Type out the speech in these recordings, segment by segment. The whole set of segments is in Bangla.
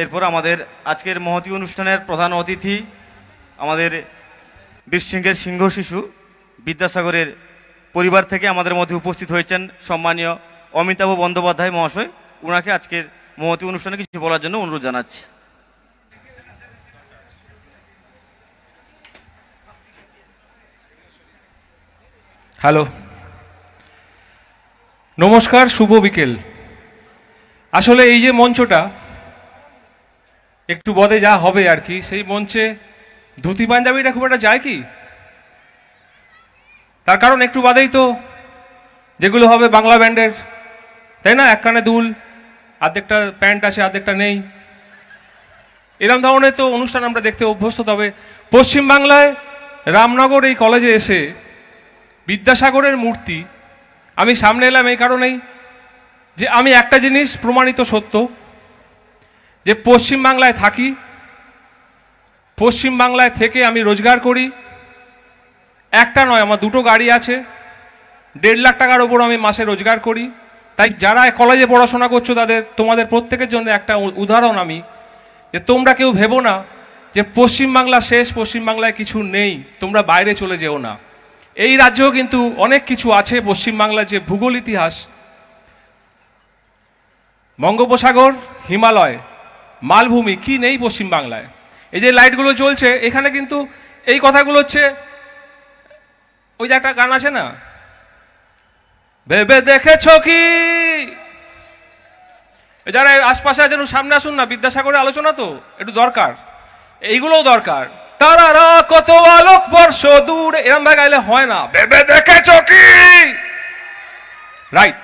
এরপর আমাদের আজকের মহতি অনুষ্ঠানের প্রধান অতিথি আমাদের বীরসিংহের সিংহ শিশু বিদ্যাসাগরের পরিবার থেকে আমাদের মধ্যে উপস্থিত হয়েছেন সম্মানীয় অমিতাভ বন্দ্যোপাধ্যায় মহাশয় ওনাকে আজকের মহতি অনুষ্ঠানে কিছু বলার জন্য অনুরোধ জানাচ্ছি হ্যালো নমস্কার শুভ বিকেল আসলে এই যে মঞ্চটা একটু বদে যা হবে আর কি সেই মঞ্চে ধুতি পাঞ্জাবিটা খুব একটা যায় কি তার কারণ একটু বাদেই তো যেগুলো হবে বাংলা ব্যান্ডের তাই না একখানে দুল আর্ধেকটা প্যান্ট আছে আর্ধেকটা নেই এরম ধরনের তো অনুষ্ঠান আমরা দেখতে অভ্যস্ত তবে পশ্চিমবাংলায় রামনগর এই কলেজে এসে বিদ্যাসাগরের মূর্তি আমি সামনে এলাম এই কারণেই যে আমি একটা জিনিস প্রমাণিত সত্য যে পশ্চিমবাংলায় থাকি পশ্চিমবাংলায় থেকে আমি রোজগার করি একটা নয় আমার দুটো গাড়ি আছে দেড় লাখ টাকার ওপর আমি মাসে রোজগার করি তাই যারা কলেজে পড়াশোনা করছো তাদের তোমাদের প্রত্যেকের জন্য একটা উদাহরণ আমি যে তোমরা কেউ ভেবো না যে পশ্চিমবাংলা শেষ পশ্চিমবাংলায় কিছু নেই তোমরা বাইরে চলে যেও না এই রাজ্যেও কিন্তু অনেক কিছু আছে পশ্চিমবাংলার যে ভূগোল ইতিহাস বঙ্গোপসাগর হিমালয় মালভূমি কি নেই পশ্চিমবাংলায় এই যে লাইটগুলো চলছে এখানে কিন্তু এই কথাগুলো হচ্ছে ওই যে একটা গান আছে না ভেবে দেখেছ কি যারা আশপাশে যেন সামনে আসুন না বিদ্যাসাগরের আলোচনা তো একটু দরকার এইগুলোও দরকার তারারা কত আলোক বর্ষ দূর এরম ভাই গাইলে হয় না ভেবে দেখেছ কি রাইট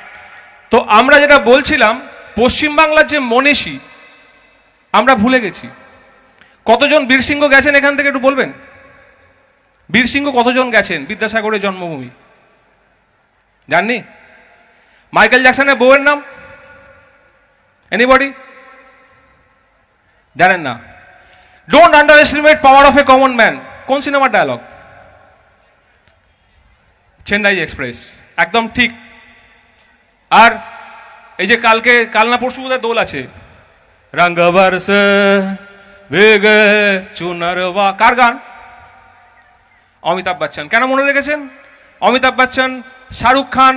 তো আমরা যেটা বলছিলাম পশ্চিমবাংলার যে মনীষী আমরা ভুলে গেছি কতজন বীরসিংহ গেছেন এখান থেকে একটু বলবেন বীরসিংহ কতজন গেছেন বিদ্যাসাগরের জন্মভূমি জাননি মাইকেল জ্যাকসনের বউয়ের নাম এনিবডি জানেন না don't underestimate power of a common man কোন সিনেমার ডায়লগ চেন্নাই এক্সপ্রেস একদম ঠিক আর এই যে কালকে কাল না পরশু বোধহয় দোল আছে रंग बरस ভেগে চুনারবা কার গান অমিতাভ বচ্চন কেন মনে রেখেছেন অমিতাভ বচ্চন শাহরুখ খান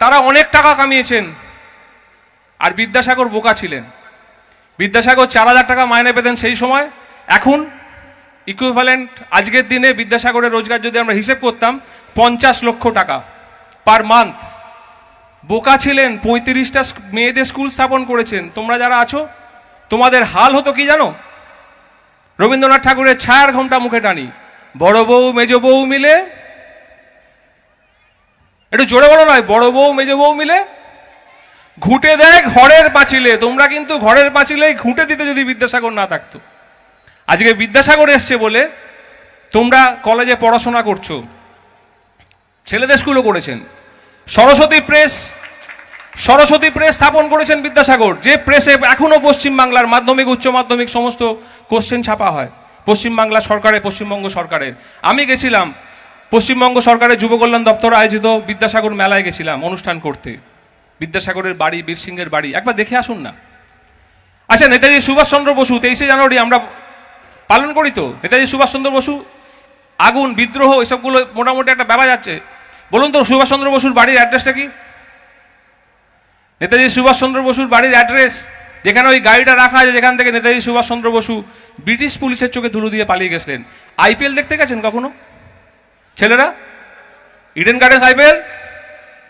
তারা অনেক টাকা কামিয়েছেন আর বিদ্যাসাগর বোকা ছিলেন বিদ্যাসাগর চার হাজার টাকা মাইনে পেতেন সেই সময় এখন ইকুইভ্যালেন্ট আজকের দিনে বিদ্যাসাগরের রোজগার যদি আমরা হিসেব করতাম পঞ্চাশ লক্ষ টাকা পার মান্থ বোকা ছিলেন পঁয়ত্রিশটা মেয়েদের স্কুল স্থাপন করেছেন তোমরা যারা আছো তোমাদের হাল হতো কি জানো রবীন্দ্রনাথ ঠাকুরের ছায়ার ঘোমটা মুখে টানি বড় বউ মেজ বউ মিলে একটু জোরে বলো নয় বড় বউ মেজ বউ মিলে ঘুটে দেয় ঘরের পাঁচিলে তোমরা কিন্তু ঘরের পাঁচিলে ঘুঁটে দিতে যদি বিদ্যাসাগর না থাকতো আজকে বিদ্যাসাগর এসছে বলে তোমরা কলেজে পড়াশোনা করছো ছেলেদের স্কুলও করেছেন সরস্বতী প্রেস সরস্বতী প্রেস স্থাপন করেছেন বিদ্যাসাগর যে প্রেসে এখনও পশ্চিমবাংলার মাধ্যমিক উচ্চ মাধ্যমিক সমস্ত কোশ্চেন ছাপা হয় পশ্চিমবাংলা সরকারে পশ্চিমবঙ্গ সরকারের আমি গেছিলাম পশ্চিমবঙ্গ সরকারের যুবকল্যাণ দপ্তর আয়োজিত বিদ্যাসাগর মেলায় গেছিলাম অনুষ্ঠান করতে বিদ্যাসাগরের বাড়ি বীরসিংহের বাড়ি একবার দেখে আসুন না আচ্ছা নেতাজি সুভাষচন্দ্র বসু তেইশে জানুয়ারি আমরা পালন করি তো নেতাজি সুভাষচন্দ্র বসু আগুন বিদ্রোহ এসবগুলো মোটামুটি একটা ব্যাপার যাচ্ছে বলুন তো সুভাষচন্দ্র বসুর বাড়ির অ্যাড্রেসটা কি নেতাজি সুভাষচন্দ্র বসুর বাড়ির অ্যাড্রেস যেখানে ওই গাড়িটা রাখা আছে যেখান থেকে নেতাজি সুভাষচন্দ্র বসু ব্রিটিশ পুলিশের চোখে ধুলো দিয়ে পালিয়ে গেছিলেন আইপিএল দেখতে গেছেন কখনো ছেলেরা ইডেন গার্ডেন্স আইপিএল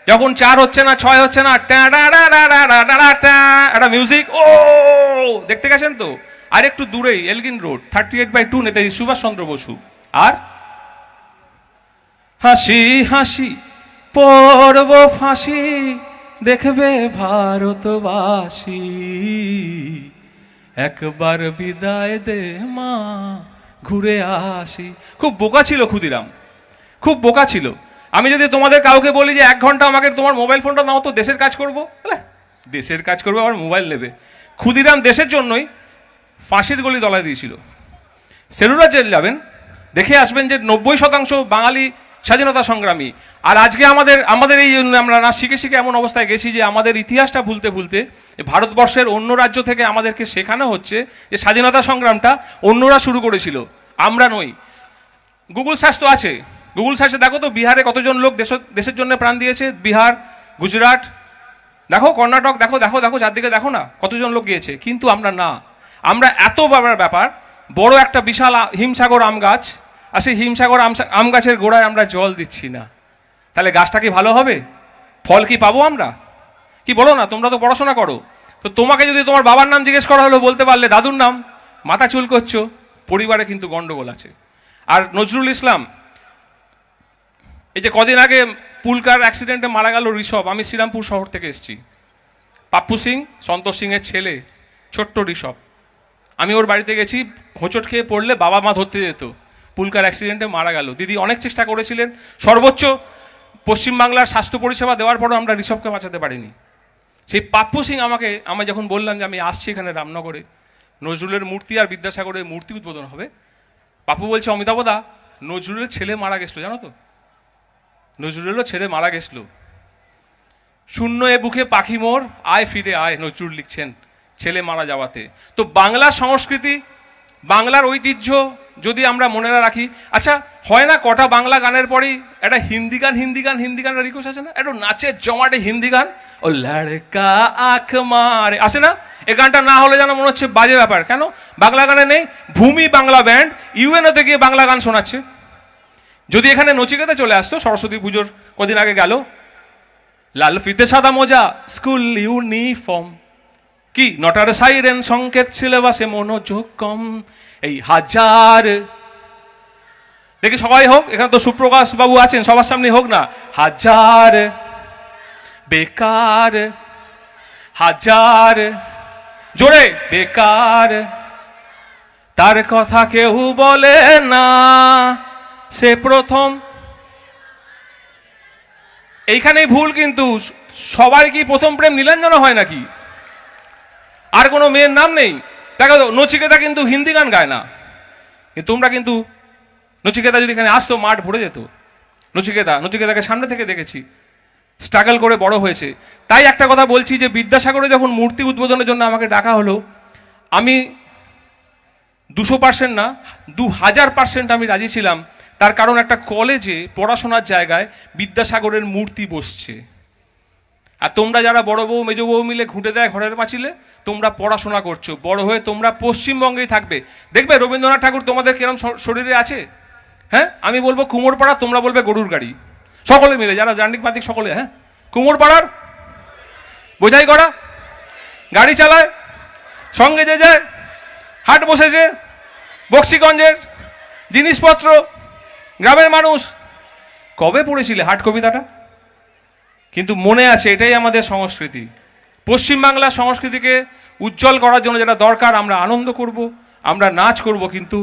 যখন চার হচ্ছে না ছয় হচ্ছে না একটা মিউজিক ও দেখতে গেছেন তো আর একটু দূরেই Elgin road thirty eight by two Netaji Subhas Chandra Bose আর হাসি হাসি পর্ব ফাঁসি দেখবে ভারতবাসী একবার বিদায় দে মা ঘুরে আসি খুব বোকা ছিল ক্ষুদিরাম খুব বোকা ছিল আমি যদি তোমাদের কাউকে বলি যে এক ঘন্টা আমাকে তোমার মোবাইল ফোনটা নাও তো দেশের কাজ করবো দেশের কাজ করবে আবার মোবাইল নেবে ক্ষুদিরাম দেশের জন্যই ফাঁসির গলি দলায় দিয়েছিল সেলুরা যাবেন দেখে আসবেন যে নব্বই শতাংশ বাঙালি স্বাধীনতা সংগ্রামী আর আজকে আমাদের আমাদের এই আমরা না শিখে শিখে এমন অবস্থায় গেছি যে আমাদের ইতিহাসটা ভুলতে ভুলতে ভারতবর্ষের অন্য রাজ্য থেকে আমাদেরকে শেখানো হচ্ছে যে স্বাধীনতা সংগ্রামটা অন্যরা শুরু করেছিল আমরা নই গুগল সার্চ তো আছে গুগল সার্চে দেখো তো বিহারে কতজন লোক দেশ দেশের জন্য প্রাণ দিয়েছে বিহার গুজরাট দেখো কর্ণাটক দেখো দেখো দেখো চারদিকে দেখো না কতজন লোক গিয়েছে কিন্তু আমরা না আমরা এত ব্যাপার ব্যাপার বড় একটা বিশাল হিমসাগর আম গাছ আর সেই হিমসাগর আম গাছের গোড়ায় আমরা জল দিচ্ছি না তাহলে গাছটা কি ভালো হবে ফল কি পাবো আমরা কি বলো না তোমরা তো পড়াশোনা করো তো তোমাকে যদি তোমার বাবার নাম জিজ্ঞেস করা হলো বলতে পারলে দাদুর নাম মাথা চুল করছো পরিবারে কিন্তু গণ্ডগোল আছে আর নজরুল ইসলাম এই যে কদিন আগে পুলকার অ্যাক্সিডেন্টে মারা গেল ঋষভ আমি শ্রীরামপুর শহর থেকে এসেছি পাপ্পু সিং সন্তোষ সিংয়ের ছেলে ছোট্ট ঋষভ আমি ওর বাড়িতে গেছি হোঁচট খেয়ে পড়লে বাবা মা ধরতে যেত পুলকার অ্যাক্সিডেন্টে মারা গেল দিদি অনেক চেষ্টা করেছিলেন সর্বোচ্চ পশ্চিমবাংলার স্বাস্থ্য পরিষেবা দেওয়ার পরও আমরা ঋষভকে বাঁচাতে পারিনি সেই পাপ্পু সিং আমাকে আমি যখন বললাম যে আমি আসছি এখানে রামনগরে নজরুলের মূর্তি আর বিদ্যাসাগরের মূর্তি উদ্বোধন হবে পাপু বলছে অমিতাভদা নজরুলের ছেলে মারা গেছিলো জানো তো নজরুলেরও ছেলে মারা গেছিল শূন্য এ বুকে পাখি মোর আয় ফিরে আয় নজরুল লিখছেন ছেলে মারা যাওয়াতে তো বাংলা সংস্কৃতি বাংলার ঐতিহ্য যদি আমরা মনে রাখি আচ্ছা হয় না কটা বাংলা গানের পরেই একটা হিন্দি গান হিন্দি গান হিন্দি গান রিকোয়েস্ট আছে না একটু নাচের জমাটে হিন্দি গান ও লড়কা আখ মারে আসে না এই গানটা না হলে যেন মনে হচ্ছে বাজে ব্যাপার কেন বাংলা গানে নেই ভূমি বাংলা ব্যান্ড ইউএনওতে গিয়ে বাংলা গান শোনাচ্ছে যদি এখানে নচিকেতা চলে আসতো সরস্বতী পুজোর কদিন আগে গেল লাল ফিতে সাদা মোজা স্কুল ইউনিফর্ম কি নটার সাইরেন সংকেত সিলেবাসে মনোযোগ কম এই হাজার দেখি সবাই হোক এখানে তো সুপ্রকাশ বাবু আছেন সবার সামনে হোক না হাজার বেকার হাজার জোরে বেকার তার কথা কেউ বলে না সে প্রথম এইখানেই ভুল কিন্তু সবার কি প্রথম প্রেম নীলাঞ্জন হয় নাকি আর কোনো মেয়ের নাম নেই দেখো নচিকেতা কিন্তু হিন্দি গান গায় না কিন্তু তোমরা কিন্তু নচিকেতা যদি এখানে আসতো মাঠ ভরে যেত নচিকেতা নচিকেতাকে সামনে থেকে দেখেছি স্ট্রাগল করে বড় হয়েছে তাই একটা কথা বলছি যে বিদ্যাসাগরে যখন মূর্তি উদ্বোধনের জন্য আমাকে ডাকা হলো আমি দুশো পার্সেন্ট না দু হাজার পার্সেন্ট আমি রাজি ছিলাম তার কারণ একটা কলেজে পড়াশোনার জায়গায় বিদ্যাসাগরের মূর্তি বসছে আর তোমরা যারা বড় বউ মেজ বউ মিলে ঘুঁটে দেয় ঘরের মাছিলে তোমরা পড়াশোনা করছো বড় হয়ে তোমরা পশ্চিমবঙ্গেই থাকবে দেখবে রবীন্দ্রনাথ ঠাকুর তোমাদের কেরম শরীরে আছে হ্যাঁ আমি বলবো কুমোরপাড়া তোমরা বলবে গরুর গাড়ি সকলে মিলে যারা জান্ডিক মাতিক সকলে হ্যাঁ কুমোরপাড়ার বোঝাই করা গাড়ি চালায় সঙ্গে যে যায় হাট বসেছে বক্সিগঞ্জের জিনিসপত্র গ্রামের মানুষ কবে পড়েছিলে হাট কবিতাটা কিন্তু মনে আছে এটাই আমাদের সংস্কৃতি পশ্চিমবাংলা সংস্কৃতিকে উজ্জ্বল করার জন্য যেটা দরকার আমরা আনন্দ করব আমরা নাচ করব কিন্তু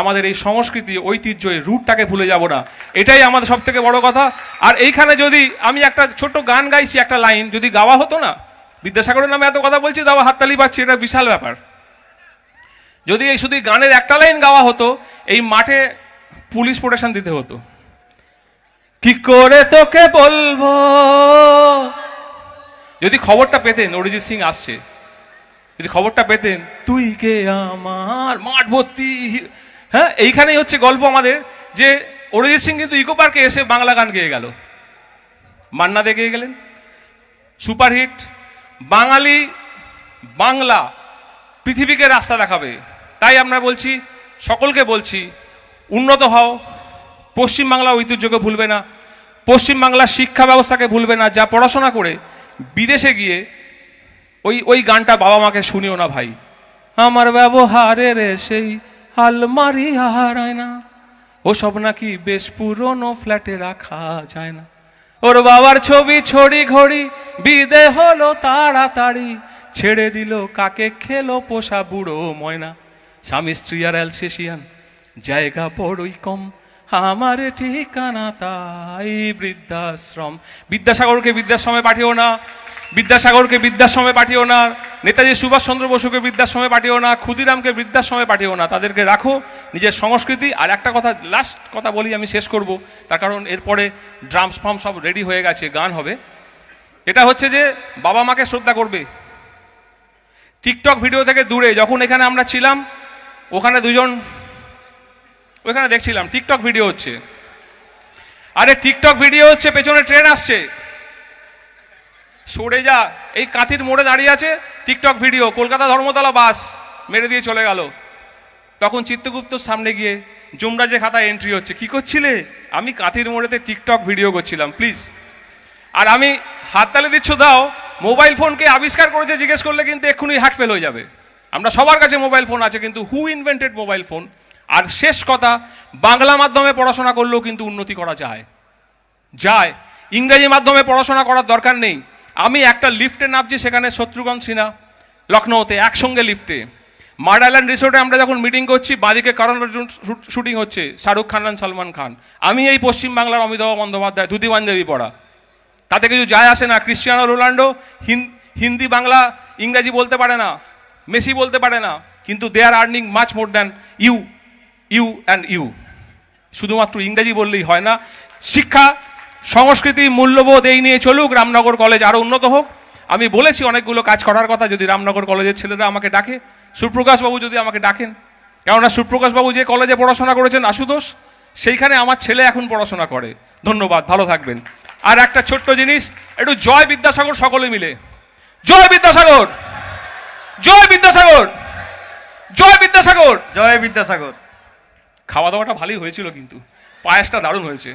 আমাদের এই সংস্কৃতি ঐতিহ্য এই রুটটাকে ভুলে যাব না এটাই আমাদের সব থেকে বড় কথা আর এইখানে যদি আমি একটা ছোট্ট গান গাইছি একটা লাইন যদি গাওয়া হতো না বিদ্যাসাগরের নামে এত কথা বলছি তাও হাততালি পাচ্ছি এটা বিশাল ব্যাপার যদি এই শুধু গানের একটা লাইন গাওয়া হতো এই মাঠে পুলিশ প্রোটেকশন দিতে হতো কি করে তোকে বলবো যদি খবরটা পেতেন অরিজিৎ সিং আসছে যদি খবরটা পেতেন তুই কে আমার মাঠ ভর্তি হ্যাঁ এইখানেই হচ্ছে গল্প আমাদের যে অরিজিৎ সিং কিন্তু ইকো পার্কে এসে বাংলা গান গেয়ে গেল মান্না দে গেয়ে গেলেন সুপারহিট বাঙালি বাংলা পৃথিবীকে রাস্তা দেখাবে তাই আমরা বলছি সকলকে বলছি উন্নত হও পশ্চিমবাংলা ঐতিহ্যকে ভুলবে না পশ্চিমবাংলার শিক্ষা ব্যবস্থাকে ভুলবে না যা পড়াশোনা করে বিদেশে গিয়ে ওই ওই গানটা বাবা মাকে শুনিও না ভাই আমার ব্যবহারের সেই আলমারি হারায় না ওসব নাকি বেশ পুরনো ফ্ল্যাটে রাখা যায় না ওর বাবার ছবি ছড়ি ঘড়ি বিদে হলো তাড়াতাড়ি ছেড়ে দিল কাকে খেলো পোষা বুড়ো ময়না স্বামী স্ত্রী আর অ্যালসেশিয়ান জায়গা বড়ই কম আমার ঠিকানা তাই বৃদ্ধাশ্রম বিদ্যাসাগরকে বৃদ্ধাশ্রমে পাঠিও না বিদ্যাসাগরকে বৃদ্ধাশ্রমে পাঠিও না নেতাজি সুভাষচন্দ্র বসুকে বৃদ্ধাশ্রমে পাঠিও না ক্ষুদিরামকে বৃদ্ধাশ্রমে পাঠিও না তাদেরকে রাখো নিজের সংস্কৃতি আর একটা কথা লাস্ট কথা বলি আমি শেষ করব তার কারণ এরপরে ড্রামস ফর্ম সব রেডি হয়ে গেছে গান হবে এটা হচ্ছে যে বাবা মাকে শ্রদ্ধা করবে টিকটক ভিডিও থেকে দূরে যখন এখানে আমরা ছিলাম ওখানে দুজন ওইখানে দেখছিলাম টিকটক ভিডিও হচ্ছে আরে টিকটক ভিডিও হচ্ছে পেছনে ট্রেন আসছে সরে যা এই কাঁথির মোড়ে দাঁড়িয়ে আছে TikTok video Kolkata Dharmatala bus মেরে দিয়ে চলে গেল তখন চিত্তগুপ্ত সামনে গিয়ে জুমরাজে খাতায় এন্ট্রি হচ্ছে কি করছিলে আমি কাঁথির মোড়েতে টিকটক ভিডিও করছিলাম প্লিজ আর আমি হাততালি দিচ্ছ দাও মোবাইল ফোনকে আবিষ্কার করেছে জিজ্ঞেস করলে কিন্তু এক্ষুনি হার্ট ফেল হয়ে যাবে আমরা সবার কাছে মোবাইল ফোন আছে কিন্তু হু ইনভেন্টেড মোবাইল ফোন আর শেষ কথা বাংলা মাধ্যমে পড়াশোনা করলেও কিন্তু উন্নতি করা যায় যায় ইংরেজি মাধ্যমে পড়াশোনা করার দরকার নেই আমি একটা লিফটে নামছি সেখানে শত্রুঘ্ন সিনহা লখনৌতে একসঙ্গে লিফটে মাড আইল্যান্ড রিসোর্টে আমরা যখন মিটিং করছি বাদিকে কারণ শুটিং হচ্ছে শাহরুখ খান আর সালমান খান আমি এই পশ্চিমবাংলার অমিতাভ বন্দ্যোপাধ্যায় দুধি বান্ধবী পড়া তাতে কিছু যায় আসে না ক্রিশ্চিয়ানো রোনাল্ডো হিন্দি বাংলা ইংরাজি বলতে পারে না মেসি বলতে পারে না কিন্তু they are earning much more than you you and you শুধুমাত্র ইংরেজি বললেই হয় না শিক্ষা সংস্কৃতি মূল্যবোধ এই নিয়ে চলুক রামনগর কলেজ আরও উন্নত হোক আমি বলেছি অনেকগুলো কাজ করার কথা যদি রামনগর কলেজের ছেলেরা আমাকে ডাকে সুপ্রকাশবাবু যদি আমাকে ডাকেন কেননা সুপ্রকাশবাবু যে কলেজে পড়াশোনা করেছেন আশুতোষ সেইখানে আমার ছেলে এখন পড়াশোনা করে ধন্যবাদ ভালো থাকবেন আর একটা ছোট্ট জিনিস একটু জয় বিদ্যাসাগর সকলে মিলে জয় বিদ্যাসাগর জয় বিদ্যাসাগর জয় বিদ্যাসাগর জয় বিদ্যাসাগর খাওয়া দাওয়াটা ভালোই হয়েছিল কিন্তু পায়েসটা দারুণ হয়েছে